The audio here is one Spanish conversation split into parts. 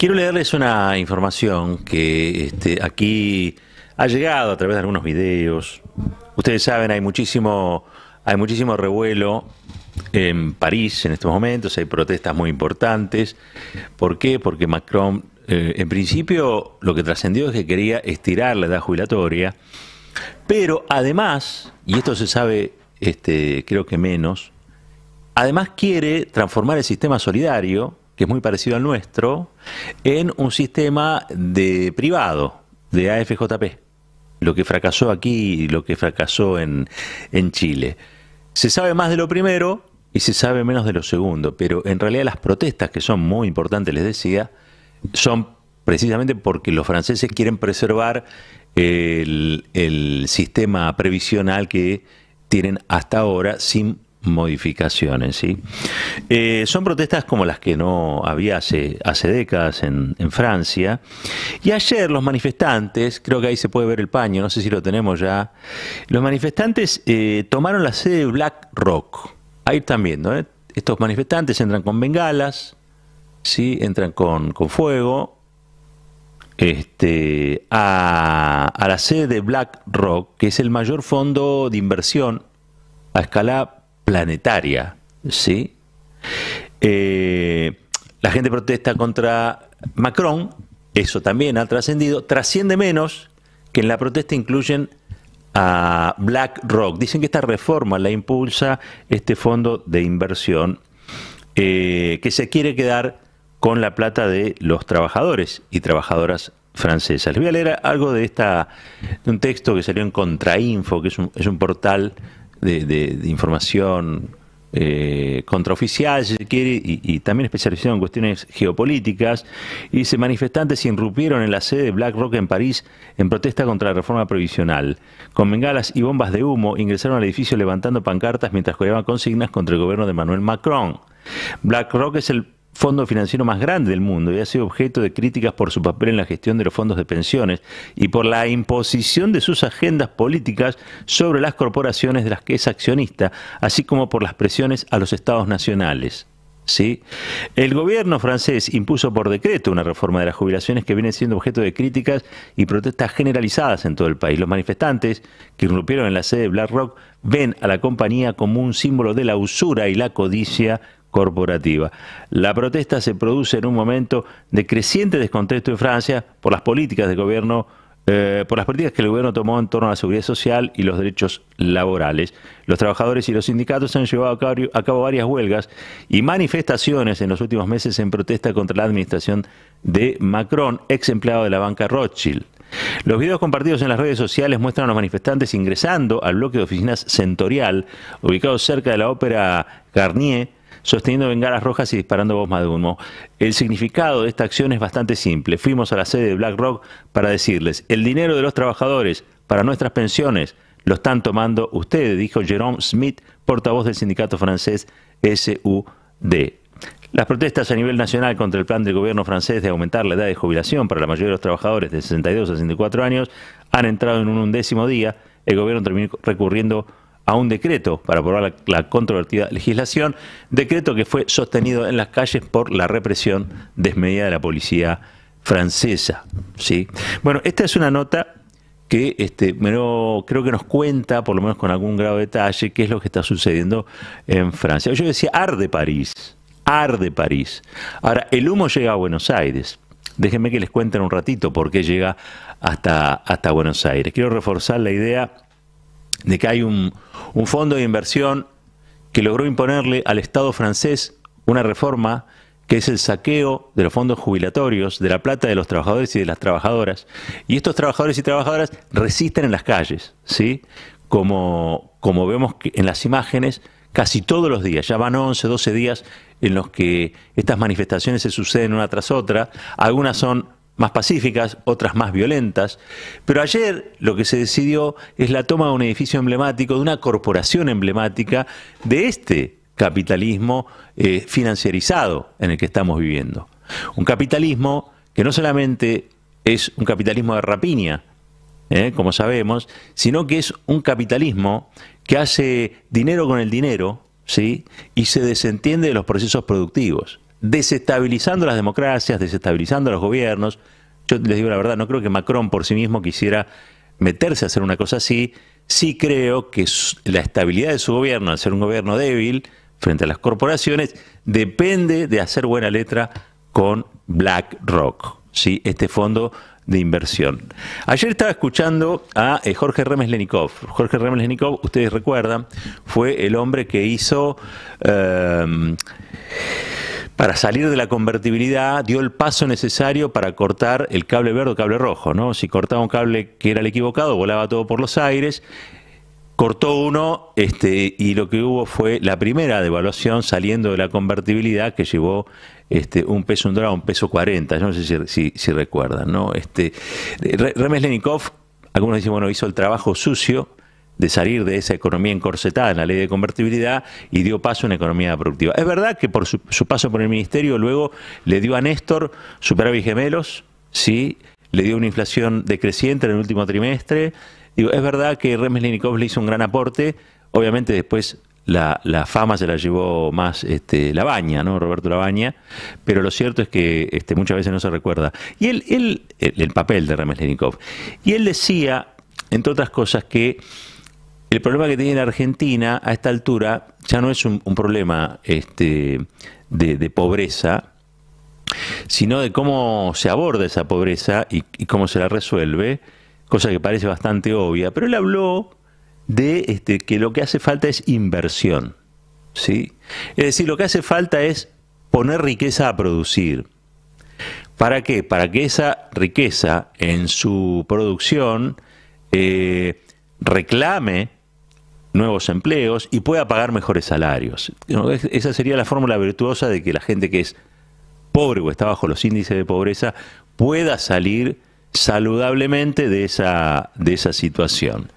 Quiero leerles una información que este, aquí ha llegado a través de algunos videos. Ustedes saben, hay muchísimo, hay muchísimo revuelo en París en estos momentos, hay protestas muy importantes. ¿Por qué? Porque Macron, eh, en principio, lo que trascendió es que quería estirar la edad jubilatoria, pero además, y esto se sabe este, creo que menos, además quiere transformar el sistema solidario que es muy parecido al nuestro, en un sistema de privado, de AFJP. Lo que fracasó aquí y lo que fracasó en, Chile. Se sabe más de lo primero y se sabe menos de lo segundo, pero en realidad las protestas, que son muy importantes, les decía, son precisamente porque los franceses quieren preservar el, el sistema previsional que tienen hasta ahora sin modificaciones. ¿sí? Eh, son protestas como las que no había hace, hace décadas en, Francia. Y ayer los manifestantes, creo que ahí se puede ver el paño, no sé si lo tenemos ya, los manifestantes eh, tomaron la sede de Black Rock. Ahí están viendo, ¿eh? estos manifestantes entran con bengalas, ¿sí? entran con, fuego. Este, a, a la sede de Black Rock que es el mayor fondo de inversión a escala planetaria, ¿sí? Eh, la gente protesta contra Macron, eso también ha trascendido, trasciende menos que en la protesta incluyen a BlackRock. Dicen que esta reforma la impulsa este fondo de inversión eh, que se quiere quedar con la plata de los trabajadores y trabajadoras francesas. Les voy a leer algo de esta, de un texto que salió en Contrainfo, que es un, es un portal de, información eh, contraoficial, si quiere, y, también especializado en cuestiones geopolíticas, y dice, manifestantes irrumpieron en la sede de BlackRock en París en protesta contra la reforma provisional. Con bengalas y bombas de humo ingresaron al edificio levantando pancartas mientras colgaban consignas contra el gobierno de Manuel Macron. BlackRock es el fondo financiero más grande del mundo y ha sido objeto de críticas por su papel en la gestión de los fondos de pensiones y por la imposición de sus agendas políticas sobre las corporaciones de las que es accionista, así como por las presiones a los estados nacionales. El gobierno francés impuso por decreto una reforma de las jubilaciones que viene siendo objeto de críticas y protestas generalizadas en todo el país. Los manifestantes que irrumpieron en la sede de BlackRock ven a la compañía como un símbolo de la usura y la codicia corporativa. La protesta se produce en un momento de creciente descontento en Francia por las políticas de gobierno eh, por las políticas que el gobierno tomó en torno a la seguridad social y los derechos laborales. Los trabajadores y los sindicatos han llevado a cabo, varias huelgas y manifestaciones en los últimos meses en protesta contra la administración de Macron, ex empleado de la banca Rothschild. Los videos compartidos en las redes sociales muestran a los manifestantes ingresando al bloque de oficinas Centorial, ubicado cerca de la ópera Garnier, sosteniendo bengalas rojas y disparando bombas de humo. El significado de esta acción es bastante simple. Fuimos a la sede de BlackRock para decirles, el dinero de los trabajadores para nuestras pensiones lo están tomando ustedes, dijo Jerome Smith, portavoz del sindicato francés SUD. Las protestas a nivel nacional contra el plan del gobierno francés de aumentar la edad de jubilación para la mayoría de los trabajadores de 62 a 64 años han entrado en un undécimo día. El gobierno terminó recurriendo a un decreto para aprobar la, controvertida legislación, decreto que fue sostenido en las calles por la represión desmedida de la policía francesa. ¿sí? Bueno, esta es una nota que este, creo que nos cuenta, por lo menos con algún grado de detalle, qué es lo que está sucediendo en Francia. Yo decía, arde París, arde París. Ahora, el humo llega a Buenos Aires. Déjenme que les cuente un ratito por qué llega hasta, hasta Buenos Aires. Quiero reforzar la idea de que hay un, fondo de inversión que logró imponerle al Estado francés una reforma que es el saqueo de los fondos jubilatorios, de la plata de los trabajadores y de las trabajadoras. Y estos trabajadores y trabajadoras resisten en las calles, ¿sí? Como, como vemos en las imágenes, casi todos los días, ya van 11, 12 días en los que estas manifestaciones se suceden una tras otra. Algunas son más pacíficas, otras más violentas. Pero ayer lo que se decidió es la toma de un edificio emblemático, de una corporación emblemática de este capitalismo eh, financiarizado en el que estamos viviendo. Un capitalismo que no solamente es un capitalismo de rapiña, eh, como sabemos, sino que es un capitalismo que hace dinero con el dinero ¿sí? y se desentiende de los procesos productivos desestabilizando las democracias, desestabilizando los gobiernos. Yo les digo la verdad, no creo que Macron por sí mismo quisiera meterse a hacer una cosa así. Sí creo que la estabilidad de su gobierno, al ser un gobierno débil frente a las corporaciones, depende de hacer buena letra con BlackRock, ¿sí? este fondo de inversión. Ayer estaba escuchando a eh, Jorge Remeslenikov. Jorge Remeslenikov, ustedes recuerdan, fue el hombre que hizo... Em, para salir de la convertibilidad, dio el paso necesario para cortar el cable verde o cable rojo. ¿no? Si cortaba un cable que era el equivocado, volaba todo por los aires. Cortó uno este, y lo que hubo fue la primera devaluación saliendo de la convertibilidad que llevó este, un peso un dólar un peso 40. Yo no sé si, recuerdan. ¿no? Este, Remes Lenikov, algunos dicen, bueno, hizo el trabajo sucio de salir de esa economía encorsetada en la ley de convertibilidad y dio paso a una economía productiva. Es verdad que por su, paso por el ministerio luego le dio a Néstor superávit gemelos, sí, le dio una inflación decreciente en el último trimestre. es verdad que Remes le hizo un gran aporte, obviamente después la, fama se la llevó más este, Labaña, ¿no? Roberto Labaña, pero lo cierto es que este, muchas veces no se recuerda. Y él, el, papel de Remes Y él decía, entre otras cosas, que el problema que tiene la Argentina a esta altura ya no es un, problema este, de, pobreza, sino de cómo se aborda esa pobreza y, cómo se la resuelve, cosa que parece bastante obvia. Pero él habló de este, que lo que hace falta es inversión. ¿sí? Es decir, lo que hace falta es poner riqueza a producir. ¿Para qué? Para que esa riqueza en su producción eh, reclame nuevos empleos y pueda pagar mejores salarios. Esa sería la fórmula virtuosa de que la gente que es pobre o está bajo los índices de pobreza pueda salir saludablemente de esa, de esa situación.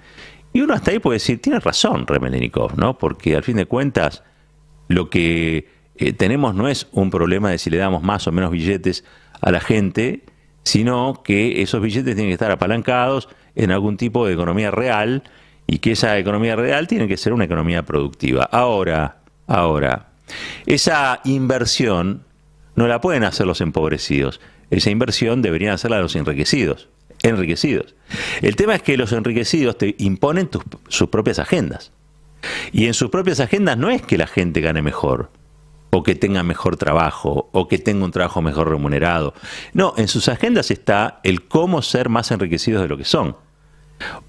Y uno hasta ahí puede decir, tiene razón Remelenikov, ¿no? Porque al fin de cuentas, lo que eh, tenemos no es un problema de si le damos más o menos billetes a la gente, sino que esos billetes tienen que estar apalancados en algún tipo de economía real y que esa economía real tiene que ser una economía productiva. Ahora, ahora, esa inversión no la pueden hacer los empobrecidos, esa inversión deberían hacerla los enriquecidos. Enriquecidos. El tema es que los enriquecidos te imponen sus propias agendas. Y en sus propias agendas no es que la gente gane mejor, o que tenga mejor trabajo, o que tenga un trabajo mejor remunerado. No, en sus agendas está el cómo ser más enriquecidos de lo que son.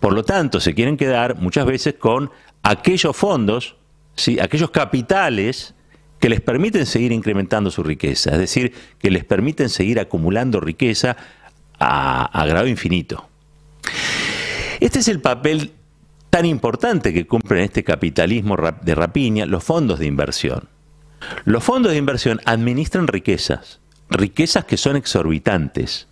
Por lo tanto, se quieren quedar muchas veces con aquellos fondos, aquellos capitales que les permiten seguir incrementando su riqueza, es decir, que les permiten seguir acumulando riqueza a, grado infinito. Este es el papel tan importante que cumplen este capitalismo de rapiña los fondos de inversión. Los fondos de inversión administran riquezas, riquezas que son exorbitantes.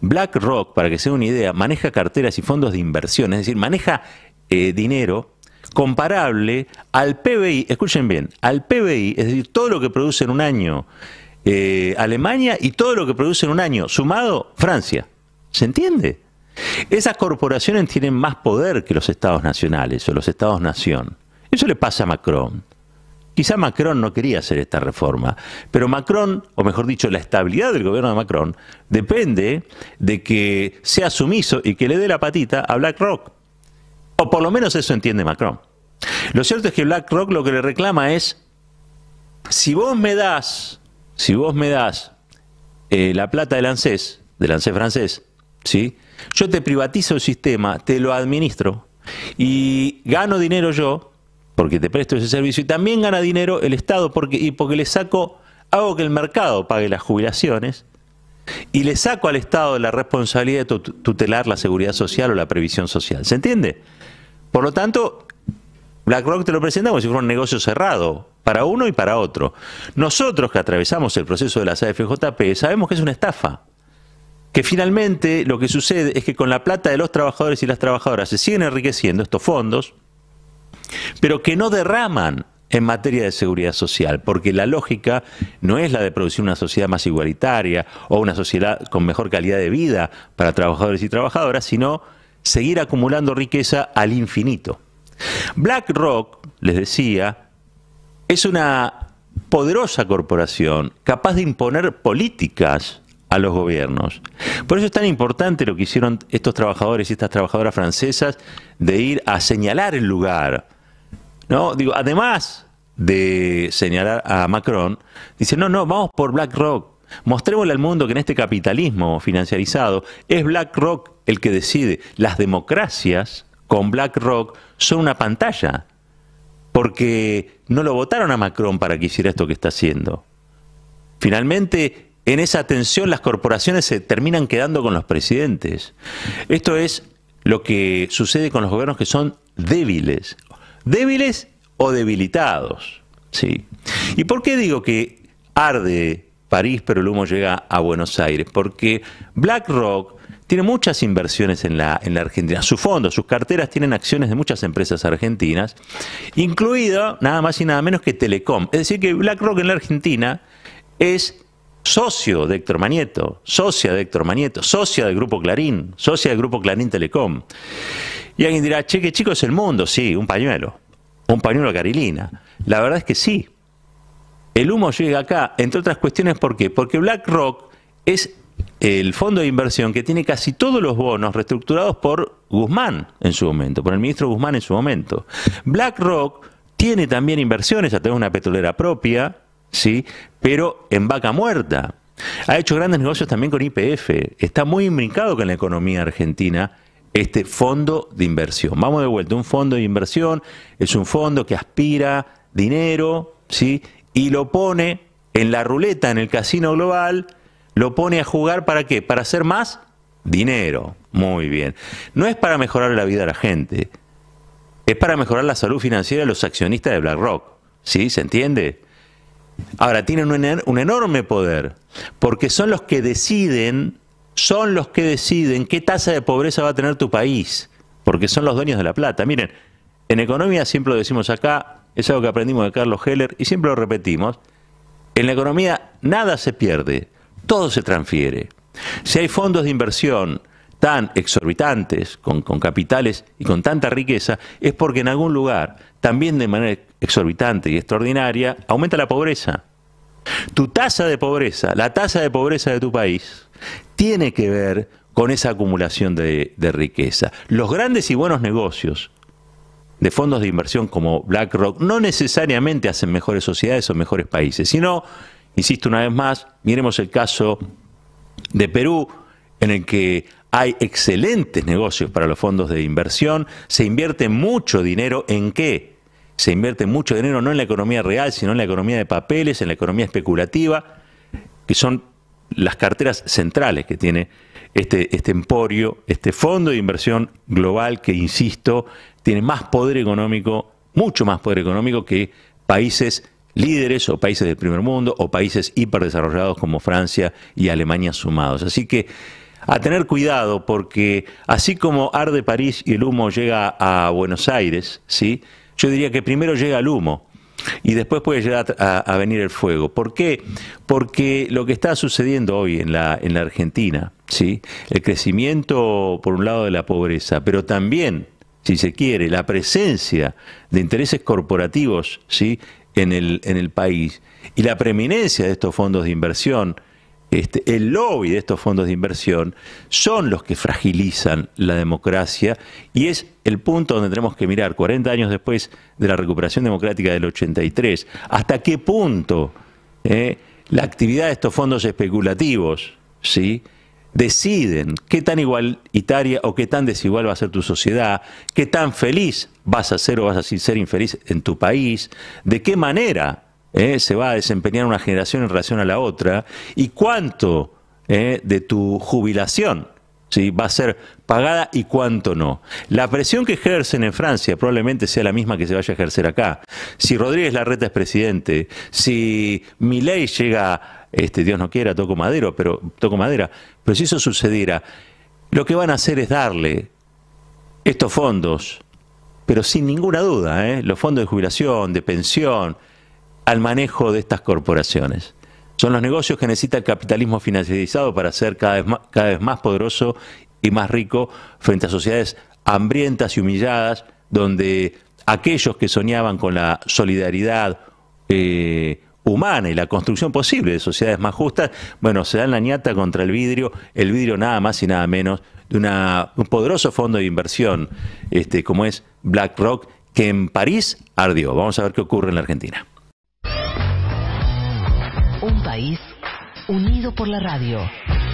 BlackRock, para que sea una idea, maneja carteras y fondos de inversión, es decir, maneja eh, dinero comparable al PBI, escuchen bien, al PBI, es decir, todo lo que produce en un año eh, Alemania y todo lo que produce en un año, sumado Francia. ¿Se entiende? Esas corporaciones tienen más poder que los estados nacionales o los estados-nación. Eso le pasa a Macron. Quizá Macron no quería hacer esta reforma, pero Macron, o mejor dicho, la estabilidad del gobierno de Macron, depende de que sea sumiso y que le dé la patita a BlackRock. O por lo menos eso entiende Macron. Lo cierto es que BlackRock lo que le reclama es, si vos me das, si vos me das eh, la plata del ANSES, del ANSES francés, ¿sí? yo te privatizo el sistema, te lo administro y gano dinero yo porque te presto ese servicio y también gana dinero el Estado porque, y porque le saco, hago que el mercado pague las jubilaciones y le saco al Estado la responsabilidad de tutelar la seguridad social o la previsión social. ¿Se entiende? Por lo tanto, BlackRock te lo presenta como si fuera un negocio cerrado para uno y para otro. Nosotros que atravesamos el proceso de la AFJP sabemos que es una estafa que finalmente lo que sucede es que con la plata de los trabajadores y las trabajadoras se siguen enriqueciendo estos fondos, pero que no derraman en materia de seguridad social, porque la lógica no es la de producir una sociedad más igualitaria o una sociedad con mejor calidad de vida para trabajadores y trabajadoras, sino seguir acumulando riqueza al infinito. BlackRock, les decía, es una poderosa corporación capaz de imponer políticas a los gobiernos. Por eso es tan importante lo que hicieron estos trabajadores y estas trabajadoras francesas de ir a señalar el lugar ¿no? Digo, además de señalar a Macron, dice, no, no, vamos por BlackRock. Mostrémosle al mundo que en este capitalismo financiarizado es BlackRock el que decide. Las democracias con BlackRock son una pantalla, porque no lo votaron a Macron para que hiciera esto que está haciendo. Finalmente, en esa tensión las corporaciones se terminan quedando con los presidentes. Esto es lo que sucede con los gobiernos que son débiles débiles o debilitados. ¿sí? ¿Y por qué digo que arde París pero el humo llega a Buenos Aires? Porque BlackRock tiene muchas inversiones en la, en la Argentina. su fondo sus carteras tienen acciones de muchas empresas argentinas, incluido nada más y nada menos que Telecom. Es decir, que BlackRock en la Argentina es socio de Héctor Manieto, socia de Héctor Manieto, socia del Grupo Clarín, socia del Grupo Clarín Telecom. Y alguien dirá, che, qué chico es el mundo. Sí, un pañuelo. Un pañuelo carilina. La verdad es que sí. El humo llega acá, entre otras cuestiones, ¿por qué? Porque BlackRock es el fondo de inversión que tiene casi todos los bonos reestructurados por Guzmán en su momento, por el ministro Guzmán en su momento. BlackRock tiene también inversiones ya través una petrolera propia, ¿sí? pero en vaca muerta. Ha hecho grandes negocios también con IPF. Está muy imbrincado con la economía argentina este fondo de inversión. Vamos de vuelta, un fondo de inversión es un fondo que aspira dinero, ¿sí? Y lo pone en la ruleta, en el casino global, lo pone a jugar para qué? Para hacer más dinero. Muy bien. No es para mejorar la vida de la gente, es para mejorar la salud financiera de los accionistas de BlackRock. ¿Sí? ¿Se entiende? Ahora, tienen un, un enorme poder, porque son los que deciden son los que deciden qué tasa de pobreza va a tener tu país, porque son los dueños de la plata. Miren, en economía siempre lo decimos acá, es algo que aprendimos de Carlos Heller y siempre lo repetimos, en la economía nada se pierde, todo se transfiere. Si hay fondos de inversión tan exorbitantes, con, con capitales y con tanta riqueza, es porque en algún lugar, también de manera exorbitante y extraordinaria, aumenta la pobreza. Tu tasa de pobreza, la tasa de pobreza de tu país, tiene que ver con esa acumulación de, riqueza. Los grandes y buenos negocios de fondos de inversión como BlackRock no necesariamente hacen mejores sociedades o mejores países, sino, insisto una vez más, miremos el caso de Perú, en el que hay excelentes negocios para los fondos de inversión, se invierte mucho dinero en qué? Se invierte mucho dinero no en la economía real, sino en la economía de papeles, en la economía especulativa, que son las carteras centrales que tiene este, este emporio, este fondo de inversión global que, insisto, tiene más poder económico, mucho más poder económico que países líderes o países del primer mundo o países hiperdesarrollados como Francia y Alemania sumados. Así que a tener cuidado porque así como arde París y el humo llega a Buenos Aires, ¿sí? yo diría que primero llega el humo y después puede llegar a, venir el fuego. ¿Por qué? Porque lo que está sucediendo hoy en la, Argentina, ¿sí? el crecimiento por un lado de la pobreza, pero también, si se quiere, la presencia de intereses corporativos ¿sí? en el país y la preeminencia de estos fondos de inversión este, el lobby de estos fondos de inversión son los que fragilizan la democracia y es el punto donde tenemos que mirar 40 años después de la recuperación democrática del 83, hasta qué punto eh, la actividad de estos fondos especulativos deciden qué tan igualitaria o qué tan desigual va a ser tu sociedad, qué tan feliz vas a ser o vas a ser infeliz en tu país, de qué manera ¿eh? se va a desempeñar una generación en relación a la otra y cuánto ¿eh? de tu jubilación ¿sí? va a ser pagada y cuánto no. La presión que ejercen en Francia probablemente sea la misma que se vaya a ejercer acá. Si Rodríguez Larreta es presidente, si Milei llega, este, Dios no quiera, toco madero, pero toco madera, pero si eso sucediera, lo que van a hacer es darle estos fondos, pero sin ninguna duda, ¿eh? los fondos de jubilación, de pensión, al manejo de estas corporaciones. Son los negocios que necesita el capitalismo financiarizado para ser cada vez más, poderoso y más rico frente a sociedades hambrientas y humilladas, donde aquellos que soñaban con la solidaridad eh, humana y la construcción posible de sociedades más justas, bueno, se dan la ñata contra el vidrio, el vidrio nada más y nada menos de un poderoso fondo de inversión este, como es BlackRock, que en París ardió. Vamos a ver qué ocurre en la Argentina unido por la radio.